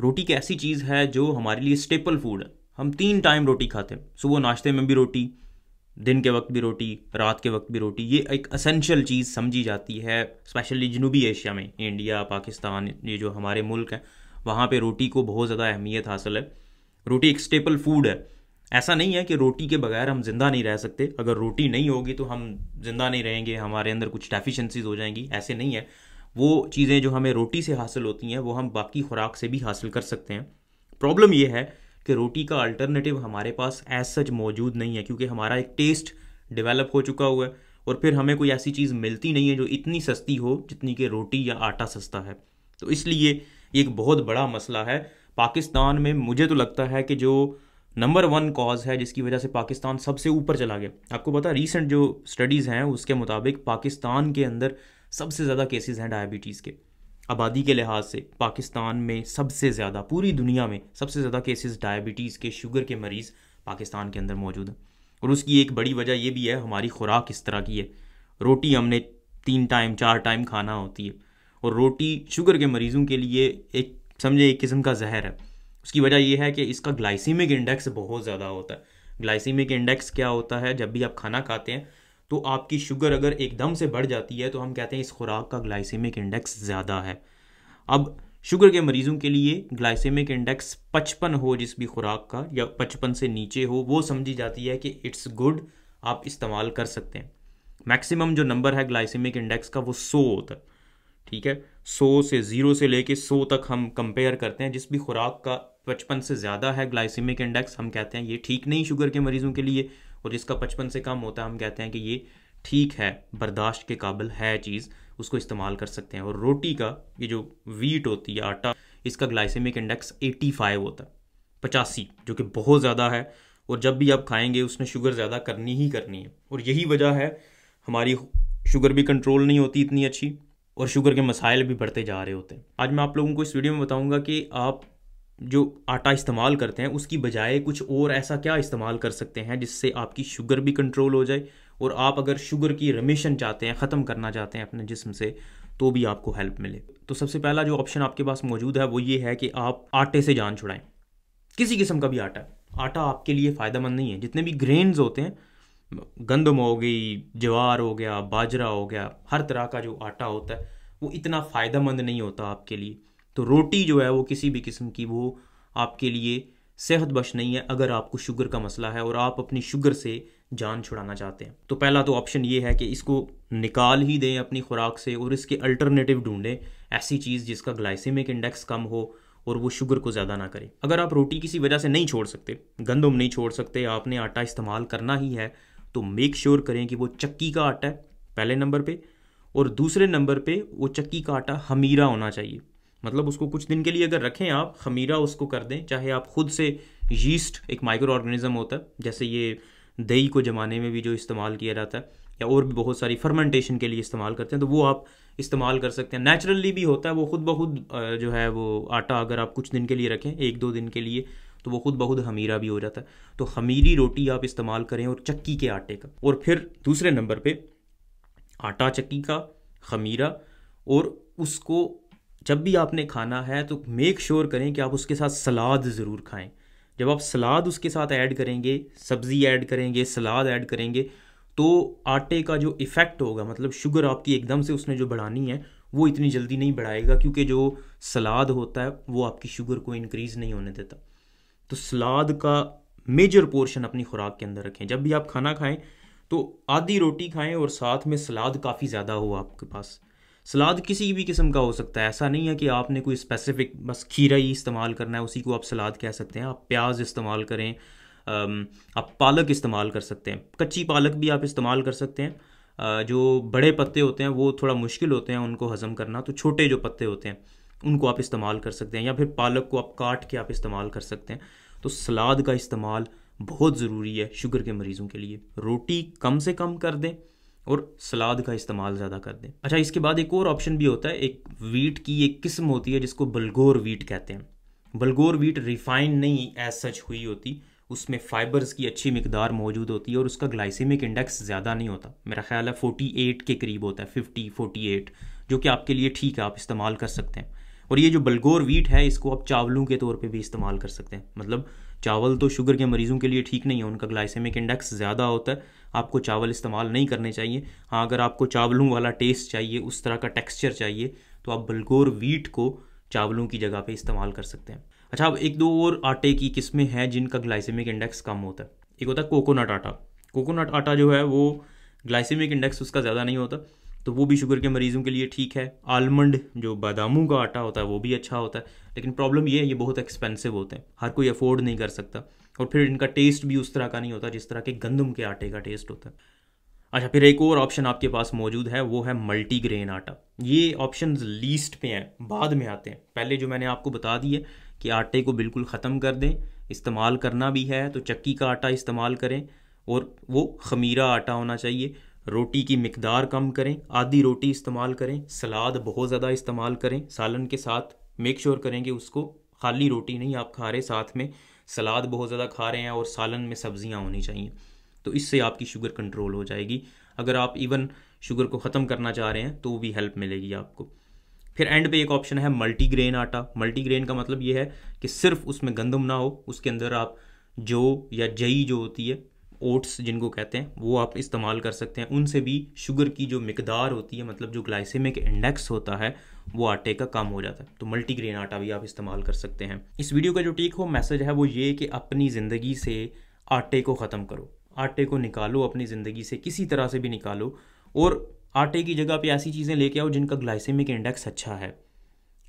रोटी एक ऐसी चीज़ है जो हमारे लिए स्टेपल फूड है हम तीन टाइम रोटी खाते हैं सुबह नाश्ते में भी रोटी दिन के वक्त भी रोटी रात के वक्त भी रोटी ये एक असेंशियल चीज़ समझी जाती है स्पेशली जनूबी एशिया में इंडिया पाकिस्तान ये जो हमारे मुल्क हैं वहाँ पर रोटी को बहुत ज़्यादा अहमियत हासिल है रोटी एक स्टेपल फूड है ऐसा नहीं है कि रोटी के बगैर हम ज़िंदा नहीं रह सकते अगर रोटी नहीं होगी तो हम ज़िंदा नहीं रहेंगे हमारे अंदर कुछ डेफिशेंसीज हो जाएंगी ऐसे नहीं है वो चीज़ें जो हमें रोटी से हासिल होती हैं वो हम बाकी खुराक से भी हासिल कर सकते हैं प्रॉब्लम ये है कि रोटी का अल्टरनेटिव हमारे पास एज सच मौजूद नहीं है क्योंकि हमारा एक टेस्ट डेवलप हो चुका हुआ है और फिर हमें कोई ऐसी चीज़ मिलती नहीं है जो इतनी सस्ती हो जितनी कि रोटी या आटा सस्ता है तो इसलिए ये एक बहुत बड़ा मसला है पाकिस्तान में मुझे तो लगता है कि जो नंबर वन कॉज है जिसकी वजह से पाकिस्तान सबसे ऊपर चला गया आपको पता रीसेंट रिसेंट जो स्टडीज़ हैं उसके मुताबिक पाकिस्तान के अंदर सबसे ज़्यादा केसेस हैं डायबिटीज़ के आबादी के लिहाज से पाकिस्तान में सबसे ज़्यादा पूरी दुनिया में सबसे ज़्यादा केसेस डायबिटीज़ के शुगर के मरीज़ पाकिस्तान के अंदर मौजूद हैं और उसकी एक बड़ी वजह यह भी है हमारी खुराक इस तरह की है रोटी हमने तीन टाइम चार टाइम खाना होती है और रोटी शुगर के मरीज़ों के लिए एक समझे एक किस्म का जहर है उसकी वजह यह है कि इसका ग्लाइसीमिक इंडेक्स बहुत ज़्यादा होता है ग्लाइसीमिक इंडेक्स क्या होता है जब भी आप खाना खाते हैं तो आपकी शुगर अगर एकदम से बढ़ जाती है तो हम कहते हैं इस खुराक का ग्लाइसेमिक इंडेक्स ज़्यादा है अब शुगर के मरीज़ों के लिए ग्लाइसेमिक इंडेक्स पचपन हो जिस भी खुराक का या पचपन से नीचे हो वो समझी जाती है कि इट्स गुड आप इस्तेमाल कर सकते हैं मैक्सिमम जो नंबर है ग्लाइसेमिक इंडेक्स का वो सौ होता है ठीक है सौ से ज़ीरो से लेके सौ तक हम कंपेयर करते हैं जिस भी खुराक का पचपन से ज़्यादा है ग्लाइसिमिक इंडेक्स हम कहते हैं ये ठीक नहीं शुगर के मरीजों के लिए और जिसका पचपन से कम होता है हम कहते हैं कि ये ठीक है बर्दाश्त के काबिल है चीज़ उसको इस्तेमाल कर सकते हैं और रोटी का ये जो वीट होती है आटा इसका ग्लाइसिमिक इंडेक्स 85 होता है पचासी जो कि बहुत ज़्यादा है और जब भी आप खाएंगे उसने शुगर ज़्यादा करनी ही करनी है और यही वजह है हमारी शुगर भी कंट्रोल नहीं होती इतनी अच्छी और शुगर के मसाइल भी बढ़ते जा रहे होते हैं आज मैं आप लोगों को इस वीडियो में बताऊंगा कि आप जो आटा इस्तेमाल करते हैं उसकी बजाय कुछ और ऐसा क्या इस्तेमाल कर सकते हैं जिससे आपकी शुगर भी कंट्रोल हो जाए और आप अगर शुगर की रमेशन चाहते हैं ख़त्म करना चाहते हैं अपने जिसम से तो भी आपको हेल्प मिले तो सबसे पहला जो ऑप्शन आपके पास मौजूद है वो ये है कि आप आटे से जान छुड़ाएं किसी किस्म का भी आटा आटा आपके लिए फ़ायदेमंद नहीं है जितने भी ग्रेन्स होते हैं गंदम हो गई जवार हो गया बाजरा हो गया हर तरह का जो आटा होता है वो इतना फ़ायदेमंद नहीं होता आपके लिए तो रोटी जो है वो किसी भी किस्म की वो आपके लिए सेहत बश नहीं है अगर आपको शुगर का मसला है और आप अपनी शुगर से जान छुड़ाना चाहते हैं तो पहला तो ऑप्शन ये है कि इसको निकाल ही दें अपनी खुराक से और इसके अल्टरनेटिव ढूंढें ऐसी चीज़ जिसका ग्लाइसेमिक इंडेक्स कम हो और वो शुगर को ज़्यादा ना करें अगर आप रोटी किसी वजह से नहीं छोड़ सकते गंदम नहीं छोड़ सकते आपने आटा इस्तेमाल करना ही है तो मेक श्योर sure करें कि वो चक्की का आटा है पहले नंबर पर और दूसरे नंबर पर वो चक्की का आटा हमीरा होना चाहिए मतलब उसको कुछ दिन के लिए अगर रखें आप खमीरा उसको कर दें चाहे आप ख़ुद से यीस्ट एक माइक्रो ऑर्गेनिज़म होता है जैसे ये दही को जमाने में भी जो इस्तेमाल किया जाता है या और भी बहुत सारी फर्मेंटेशन के लिए इस्तेमाल करते हैं तो वो आप इस्तेमाल कर सकते हैं नेचुरली भी होता है वो खुद बहुत जो है वो आटा अगर आप कुछ दिन के लिए रखें एक दो दिन के लिए तो वो खुद बहुत हमीरा भी हो जाता है तो हमीरी रोटी आप इस्तेमाल करें और चक्की के आटे का और फिर दूसरे नंबर पर आटा चक्की का खमीरा और उसको जब भी आपने खाना है तो मेक श्योर sure करें कि आप उसके साथ सलाद ज़रूर खाएं जब आप सलाद उसके साथ ऐड करेंगे सब्ज़ी ऐड करेंगे सलाद ऐड करेंगे तो आटे का जो इफ़ेक्ट होगा मतलब शुगर आपकी एकदम से उसने जो बढ़ानी है वो इतनी जल्दी नहीं बढ़ाएगा क्योंकि जो सलाद होता है वो आपकी शुगर को इनक्रीज़ नहीं होने देता तो सलाद का मेजर पोर्शन अपनी खुराक के अंदर रखें जब भी आप खाना खाएं तो आधी रोटी खाएं और साथ में सलाद काफ़ी ज़्यादा हो आपके पास सलाद किसी भी किस्म का हो सकता है ऐसा नहीं है कि आपने कोई स्पेसिफिक बस खीरा ही इस्तेमाल करना है उसी को आप सलाद कह सकते हैं आप प्याज इस्तेमाल करें आप पालक इस्तेमाल कर सकते हैं कच्ची पालक भी आप इस्तेमाल कर सकते हैं जो बड़े पत्ते होते हैं वो थोड़ा मुश्किल होते हैं उनको हज़म करना तो छोटे जो पत्ते होते हैं उनको आप इस्तेमाल कर सकते हैं या फिर पालक को आप काट के आप इस्तेमाल कर सकते हैं तो सलाद का इस्तेमाल बहुत ज़रूरी है शुगर के मरीज़ों के लिए रोटी कम से कम कर दें और सलाद का इस्तेमाल ज़्यादा कर दें अच्छा इसके बाद एक और ऑप्शन भी होता है एक वीट की एक किस्म होती है जिसको बलगोर वीट कहते हैं बलगोर वीट रिफाइंड नहीं एज सच हुई होती उसमें फाइबर्स की अच्छी मकदार मौजूद होती है और उसका ग्लाइसेमिक इंडेक्स ज़्यादा नहीं होता मेरा ख्याल है 48 के करीब होता है 50 48 जो कि आपके लिए ठीक है आप इस्तेमाल कर सकते हैं और ये जो बलगोर वीट है इसको आप चावलों के तौर पे भी इस्तेमाल कर सकते हैं मतलब चावल तो शुगर के मरीज़ों के लिए ठीक नहीं है उनका ग्लाइसेमिक इंडेक्स ज़्यादा होता है आपको चावल इस्तेमाल नहीं करने चाहिए हाँ अगर आपको चावलों वाला टेस्ट चाहिए उस तरह का टेक्स्चर चाहिए तो आप बलगोर वीट को चावलों की जगह पे इस्तेमाल कर सकते हैं अच्छा अब एक दो और आटे की किस्में हैं जिनका ग्लाइसेमिक इंडेक्स कम होता है एक होता है कोकोनट आटा कोकोनट आटा जो है वो ग्लाइसेमिक इंडेक्स उसका ज़्यादा नहीं होता तो वो भी शुगर के मरीज़ों के लिए ठीक है आलमंड जो बादामों का आटा होता है वो भी अच्छा होता है लेकिन प्रॉब्लम ये है ये बहुत एक्सपेंसिव होते हैं हर कोई अफोर्ड नहीं कर सकता और फिर इनका टेस्ट भी उस तरह का नहीं होता जिस तरह के गंदम के आटे का टेस्ट होता है अच्छा फिर एक और ऑप्शन आपके पास मौजूद है वो है मल्टीग्रेन आटा ये ऑप्शन लीस्ट पे हैं बाद में आते हैं पहले जो मैंने आपको बता दिए कि आटे को बिल्कुल ख़त्म कर दें इस्तेमाल करना भी है तो चक्की का आटा इस्तेमाल करें और वो खमीरा आटा होना चाहिए रोटी की मकदार कम करें आधी रोटी इस्तेमाल करें सलाद बहुत ज़्यादा इस्तेमाल करें सालन के साथ मेक श्योर करेंगे उसको खाली रोटी नहीं आप खा रहे साथ में सलाद बहुत ज़्यादा खा रहे हैं और सालन में सब्जियाँ होनी चाहिए तो इससे आपकी शुगर कंट्रोल हो जाएगी अगर आप इवन शुगर को ख़त्म करना चाह रहे हैं तो भी हेल्प मिलेगी आपको फिर एंड पे एक ऑप्शन है मल्टीग्रेन आटा मल्टीग्रेन का मतलब ये है कि सिर्फ उसमें गंदम ना हो उसके अंदर आप जौ या जई जो होती है ओट्स जिनको कहते हैं वो आप इस्तेमाल कर सकते हैं उनसे भी शुगर की जो मकदार होती है मतलब जो ग्लाइसेमिक इंडेक्स होता है वो आटे का कम हो जाता है तो मल्टीग्रेन आटा भी आप इस्तेमाल कर सकते हैं इस वीडियो का जो टेक होम मैसेज है वो ये कि अपनी ज़िंदगी से आटे को ख़त्म करो आटे को निकालो अपनी ज़िंदगी से किसी तरह से भी निकालो और आटे की जगह पे ऐसी चीज़ें लेके आओ जिनका ग्लाइसेमिक इंडेक्स अच्छा है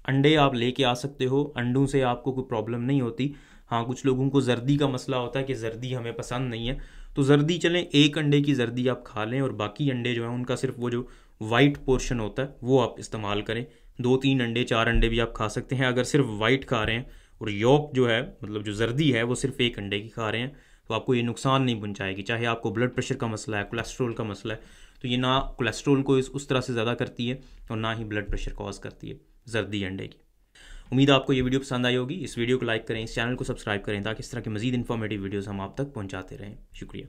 अंडे आप लेके आ सकते हो अंडों से आपको कोई प्रॉब्लम नहीं होती हाँ कुछ लोगों को जर्दी का मसला होता है कि जर्दी हमें पसंद नहीं है तो जर्दी चलें एक अंडे की जर्दी आप खा लें और बाकी अंडे जो हैं उनका सिर्फ वो जो वाइट पोर्शन होता है वो आप इस्तेमाल करें दो तीन अंडे चार अंडे भी आप खा सकते हैं अगर सिर्फ वाइट खा रहे हैं और योक जो है मतलब जो जर्दी है वो सिर्फ एक अंडे की खा रहे हैं तो आपको ये नुकसान नहीं पहुँचाएगी चाहे आपको ब्लड प्रेशर का मसला है कोलेस्ट्रोल का मसला है तो ये ना कोलेस्ट्रोल को इस उस तरह से ज़्यादा करती है और ना ही ब्लड प्रेशर कॉज करती है जर्दी अंडे की उम्मीद आपको ये वीडियो पसंद आई होगी इस वीडियो को लाइक करें इस चैनल को सब्सक्राइब करें ताकि इस तरह के मजीद इन्फॉर्मेटिव वीडियोज़ हम आप तक पहुँचाते रहें शुक्रिया